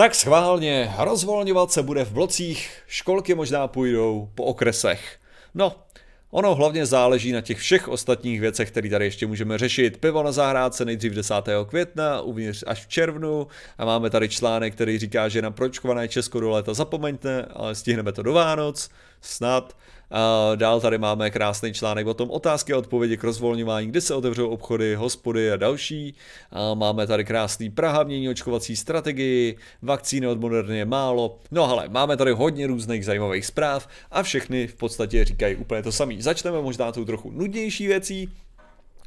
Tak schválně, rozvolňovat se bude v blocích, školky možná půjdou po okresech. No, ono hlavně záleží na těch všech ostatních věcech, které tady ještě můžeme řešit. Pivo na zahrádce nejdřív 10. května, uvnitř až v červnu a máme tady článek, který říká, že na pročkované Česko do léta zapomeňte, ale stihneme to do Vánoc snad. A dál tady máme krásný článek o tom otázky a odpovědi k rozvolňování, kdy se otevřou obchody, hospody a další. A máme tady krásný Praha mění očkovací strategii, vakcíny od Moderny je málo. No ale máme tady hodně různých zajímavých zpráv a všechny v podstatě říkají úplně to samé. Začneme možná tou trochu nudnější věcí,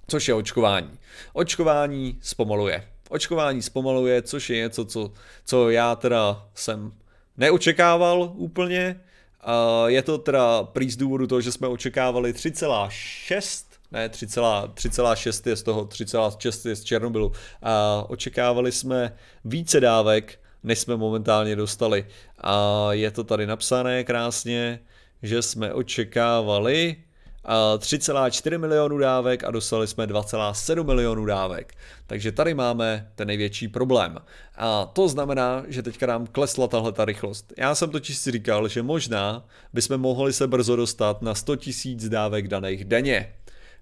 což je očkování. Očkování zpomaluje. Očkování zpomaluje, což je něco, co, co já teda jsem neočekával úplně, Eh, je to teda prý z důvodu toho, že jsme očekávali 3,6 ne, 3,6 je z toho, 3,6 je z Černobylu. A eh, očekávali jsme více dávek, než jsme momentálně dostali. A eh, je to tady napsané krásně, že jsme očekávali 3,4 milionů dávek a dostali jsme 2,7 milionů dávek. Takže tady máme ten největší problém. A to znamená, že teďka nám klesla tahle ta rychlost. Já jsem totiž si říkal, že možná bychom mohli se brzo dostat na 100 000 dávek daných denně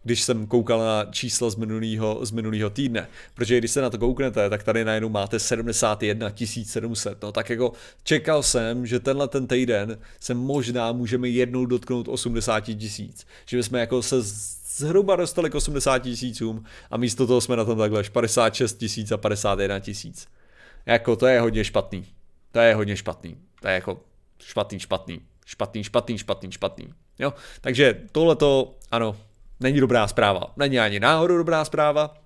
když jsem koukal na čísla z minulého z minulýho týdne. Protože když se na to kouknete, tak tady najednou máte 71 700. No tak jako čekal jsem, že tenhle ten týden se možná můžeme jednou dotknout 80 tisíc. Že bychom jako se zhruba dostali k 80 tisícům a místo toho jsme na tom takhle 56 tisíc a 51 tisíc. Jako to je hodně špatný. To je hodně špatný. To je jako špatný, špatný, špatný, špatný, špatný, špatný. Jo? Takže tohleto, ano, není dobrá zpráva. Není ani náhodou dobrá zpráva.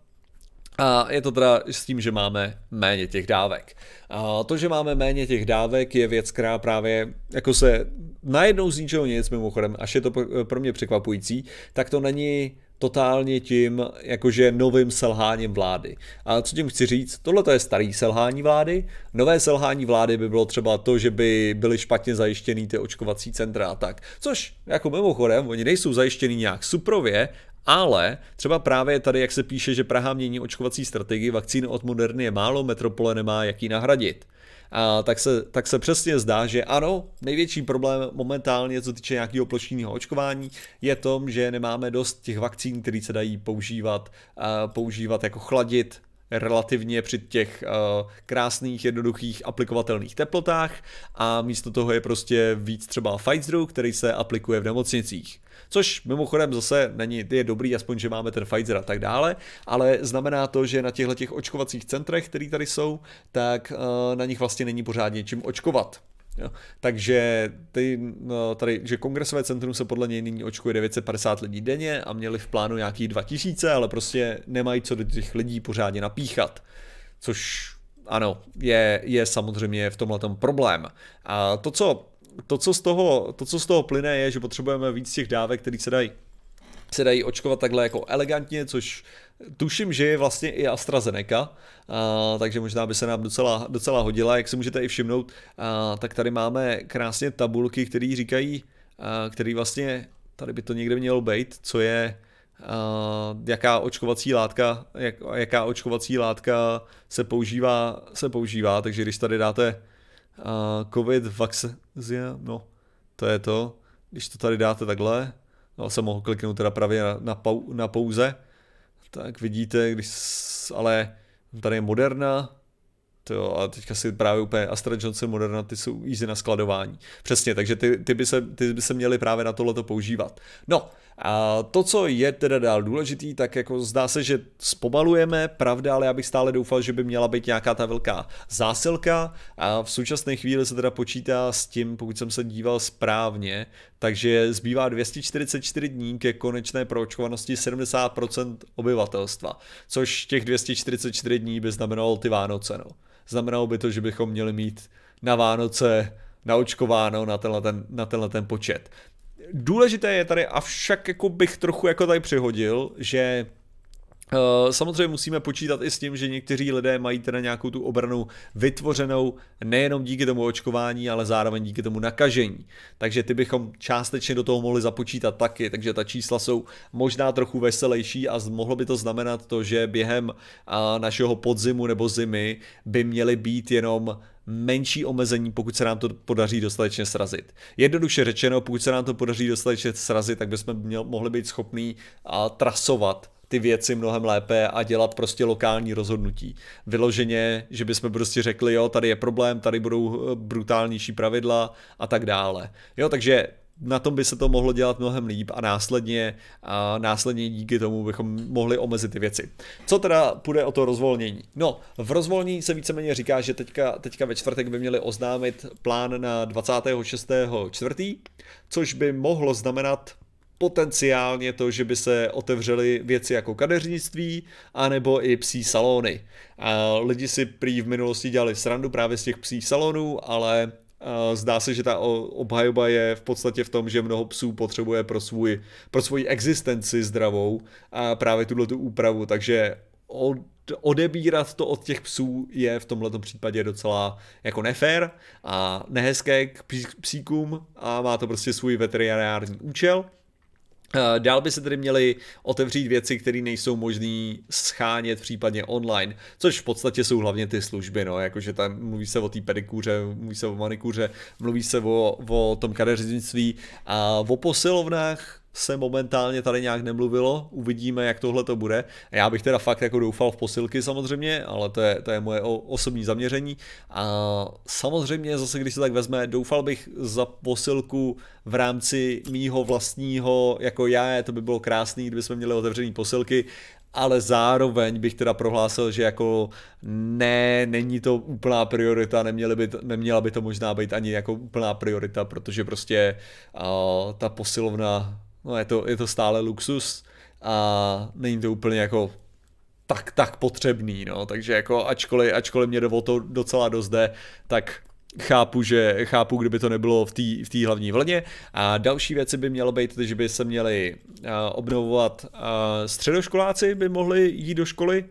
A je to teda s tím, že máme méně těch dávek. A to, že máme méně těch dávek, je věc, která právě jako se najednou z ničeho nic, mimochodem, až je to pro mě překvapující, tak to není totálně tím jakože novým selháním vlády. A co tím chci říct? Tohle to je starý selhání vlády. Nové selhání vlády by bylo třeba to, že by byly špatně zajištěný ty očkovací centra a tak. Což, jako mimochodem, oni nejsou zajištěný nějak suprově, ale třeba právě tady, jak se píše, že Praha mění očkovací strategii, vakcíny od Moderny je málo, metropole nemá jaký nahradit a tak se, tak se přesně zdá, že ano, největší problém momentálně, co týče nějakého plošního očkování, je tom, že nemáme dost těch vakcín, které se dají používat, používat jako chladit relativně při těch uh, krásných, jednoduchých aplikovatelných teplotách a místo toho je prostě víc třeba Pfizeru, který se aplikuje v nemocnicích. Což mimochodem zase není, je dobrý, aspoň, že máme ten Pfizer a tak dále, ale znamená to, že na těchto těch očkovacích centrech, které tady jsou, tak uh, na nich vlastně není pořádně čím očkovat. Jo. Takže ty, no, tady, že kongresové centrum se podle něj nyní očkuje 950 lidí denně a měli v plánu nějakých 2000, ale prostě nemají co do těch lidí pořádně napíchat. Což ano, je, je samozřejmě v tomhle problém. A to co, to, co z toho, to, co z toho plyne, je, že potřebujeme víc těch dávek, které se dají se dají očkovat takhle jako elegantně, což tuším, že je vlastně i AstraZeneca, a, takže možná by se nám docela, docela hodila, jak si můžete i všimnout, a, tak tady máme krásně tabulky, které říkají, a, který vlastně, tady by to někde mělo být, co je, a, jaká očkovací látka, jak, jaká očkovací látka se používá, se používá, takže když tady dáte a, covid vaccine, no, to je to, když to tady dáte takhle, No, jsem mohl kliknout teda právě na, na, pau, na pouze. Tak vidíte, když ale tady je Moderna, jo, a teďka si právě úplně Astra Johnson Moderna, ty jsou easy na skladování. Přesně, takže ty, ty, by, se, ty by se měly právě na tohleto používat. No, a to, co je teda dál důležitý, tak jako zdá se, že zpomalujeme, pravda, ale já bych stále doufal, že by měla být nějaká ta velká zásilka a v současné chvíli se teda počítá s tím, pokud jsem se díval správně, takže zbývá 244 dní ke konečné proočkovanosti 70% obyvatelstva, což těch 244 dní by znamenalo ty Vánoce, no. Znamenalo by to, že bychom měli mít na Vánoce naočkováno na tenhle ten, na tenhle ten počet. Důležité je tady, avšak jako bych trochu jako tady přihodil, že Eh, samozřejmě musíme počítat i s tím, že někteří lidé mají teda nějakou tu obranu vytvořenou nejenom díky tomu očkování, ale zároveň díky tomu nakažení. Takže ty bychom částečně do toho mohli započítat taky, takže ta čísla jsou možná trochu veselější a mohlo by to znamenat to, že během eh, našeho podzimu nebo zimy by měly být jenom menší omezení, pokud se nám to podaří dostatečně srazit. Jednoduše řečeno, pokud se nám to podaří dostatečně srazit, tak bychom měl, mohli být schopní eh, trasovat ty věci mnohem lépe a dělat prostě lokální rozhodnutí. Vyloženě, že bychom prostě řekli, jo, tady je problém, tady budou eh, brutálnější pravidla a tak dále. Jo, takže na tom by se to mohlo dělat mnohem líp a následně, a následně díky tomu bychom mohli omezit ty věci. Co teda půjde o to rozvolnění? No, v rozvolnění se víceméně říká, že teďka, teďka ve čtvrtek by měli oznámit plán na 26. což by mohlo znamenat potenciálně to, že by se otevřely věci jako kadeřnictví, anebo i psí salony. A lidi si prý v minulosti dělali srandu právě z těch psí salonů, ale Zdá se, že ta obhajoba je v podstatě v tom, že mnoho psů potřebuje pro, svůj, pro svoji existenci zdravou a právě tuhle tu úpravu, takže od, odebírat to od těch psů je v tomto případě docela jako nefér a nehezké k psíkům a má to prostě svůj veterinární účel. Eh, dál by se tedy měly otevřít věci, které nejsou možné schánět případně online, což v podstatě jsou hlavně ty služby, no, jakože tam mluví se o té pedikůře, mluví se o manikůře, mluví se o, o tom kadeřnictví a o posilovnách, se momentálně tady nějak nemluvilo, uvidíme, jak tohle to bude. Já bych teda fakt jako doufal v posilky samozřejmě, ale to je, to je moje osobní zaměření. A samozřejmě zase, když se tak vezme, doufal bych za posilku v rámci mýho vlastního, jako já, to by bylo krásný, kdyby jsme měli otevřený posilky, ale zároveň bych teda prohlásil, že jako ne, není to úplná priorita, neměli by, neměla by to možná být ani jako úplná priorita, protože prostě uh, ta posilovna no je, to, je to stále luxus a není to úplně jako tak, tak potřebný, no, takže jako ačkoliv, ačkoliv mě do to docela dost jde, tak chápu, že chápu, kdyby to nebylo v té v tý hlavní vlně. A další věci by mělo být, že by se měli uh, obnovovat uh, středoškoláci, by mohli jít do školy,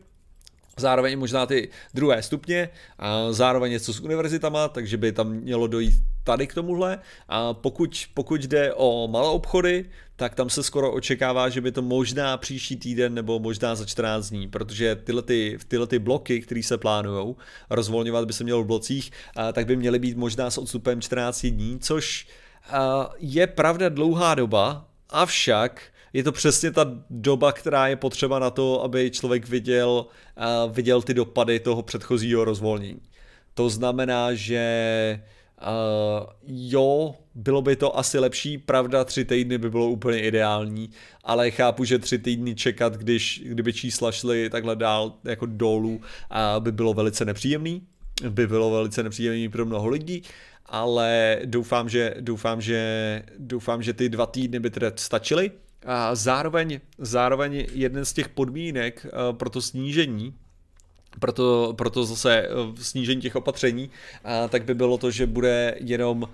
Zároveň možná ty druhé stupně a zároveň něco s univerzitama, takže by tam mělo dojít tady k tomuhle. A pokud, pokud jde o malé obchody, tak tam se skoro očekává, že by to možná příští týden nebo možná za 14 dní, protože tyhle, ty, tyhle ty bloky, které se plánují, rozvolňovat by se mělo v blocích, a tak by měly být možná s odstupem 14 dní, což je pravda dlouhá doba, avšak je to přesně ta doba, která je potřeba na to, aby člověk viděl, uh, viděl ty dopady toho předchozího rozvolnění. To znamená, že Uh, jo, bylo by to asi lepší, pravda, tři týdny by bylo úplně ideální, ale chápu, že tři týdny čekat, když, kdyby čísla šly takhle dál jako dolů, uh, by bylo velice nepříjemný, by bylo velice nepříjemný pro mnoho lidí, ale doufám, že, doufám, že, doufám, že ty dva týdny by teda stačily a zároveň, zároveň jeden z těch podmínek eh, pro to snížení proto, proto zase eh, snížení těch opatření, eh, tak by bylo to, že bude jenom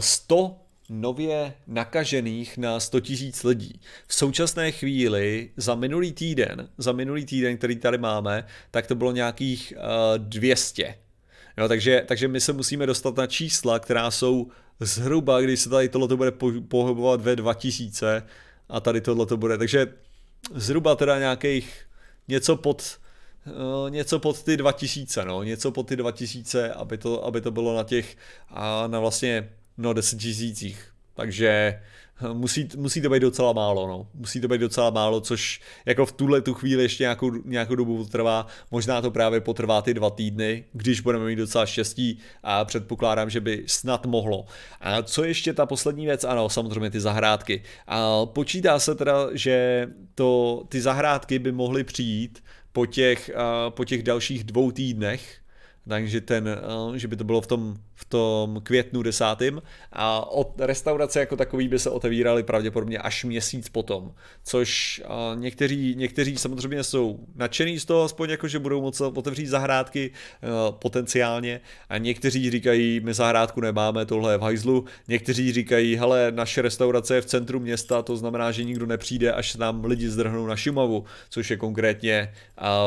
100 nově nakažených na 100 tisíc lidí. V současné chvíli za minulý týden, za minulý týden, který tady máme, tak to bylo nějakých 200. Jo, takže, takže my se musíme dostat na čísla, která jsou zhruba, když se tady tohle bude pohybovat ve 2000, a tady tohle to bude. Takže zhruba teda nějakých něco pod eh, něco pod ty 2000, no, něco pod ty 2000, aby to, aby to bylo na těch, a na vlastně, no, 10 tisících, takže hm, musí, musí to být docela málo, no. Musí to být docela málo, což jako v tuhle tu chvíli ještě nějakou, nějakou dobu trvá. Možná to právě potrvá ty dva týdny, když budeme mít docela štěstí a předpokládám, že by snad mohlo. A co ještě ta poslední věc? Ano, samozřejmě ty zahrádky. A počítá se teda, že to, ty zahrádky by mohly přijít po těch, eh, po těch dalších dvou týdnech, takže ten, eh, že by to bylo v tom, v tom květnu desátým a od restaurace jako takový by se otevíraly pravděpodobně až měsíc potom, což eh, někteří, někteří samozřejmě jsou nadšený z toho, aspoň jako, že budou moci otevřít zahrádky eh, potenciálně a někteří říkají, my zahrádku nemáme, tohle je v hajzlu, někteří říkají, hele, naše restaurace je v centru města, to znamená, že nikdo nepřijde, až nám lidi zdrhnou na Šumavu, což je konkrétně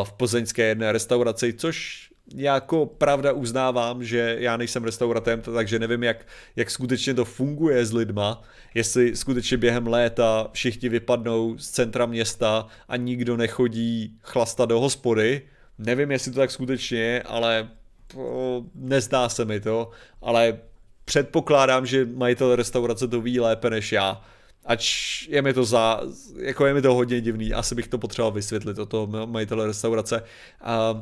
v plzeňské jedné restauraci, což já jako pravda uznávám, že já nejsem restauratem, takže nevím, jak, jak skutečně to funguje s lidma, jestli skutečně během léta všichni vypadnou z centra města a nikdo nechodí chlasta do hospody. Nevím, jestli to tak skutečně je, ale po, nezdá se mi to, ale předpokládám, že majitel restaurace to ví lépe než já. Ač je mi to za, jako je mi to hodně divný, asi bych to potřeboval vysvětlit o toho majitele restaurace. Uh,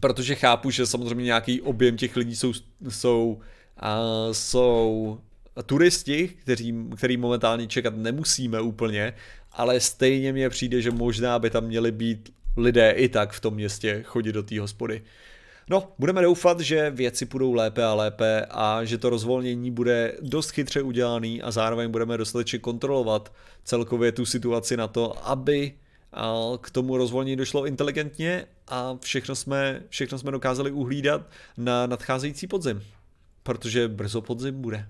protože chápu, že samozřejmě nějaký objem těch lidí jsou, jsou, uh, jsou turisti, kteří, který momentálně čekat nemusíme úplně, ale stejně mně přijde, že možná by tam měli být lidé i tak v tom městě chodit do té hospody. No, budeme doufat, že věci půjdou lépe a lépe a že to rozvolnění bude dost chytře udělaný a zároveň budeme dostatečně kontrolovat celkově tu situaci na to, aby a k tomu rozvolnění došlo inteligentně a všechno jsme, všechno jsme dokázali uhlídat na nadcházející podzim, protože brzo podzim bude.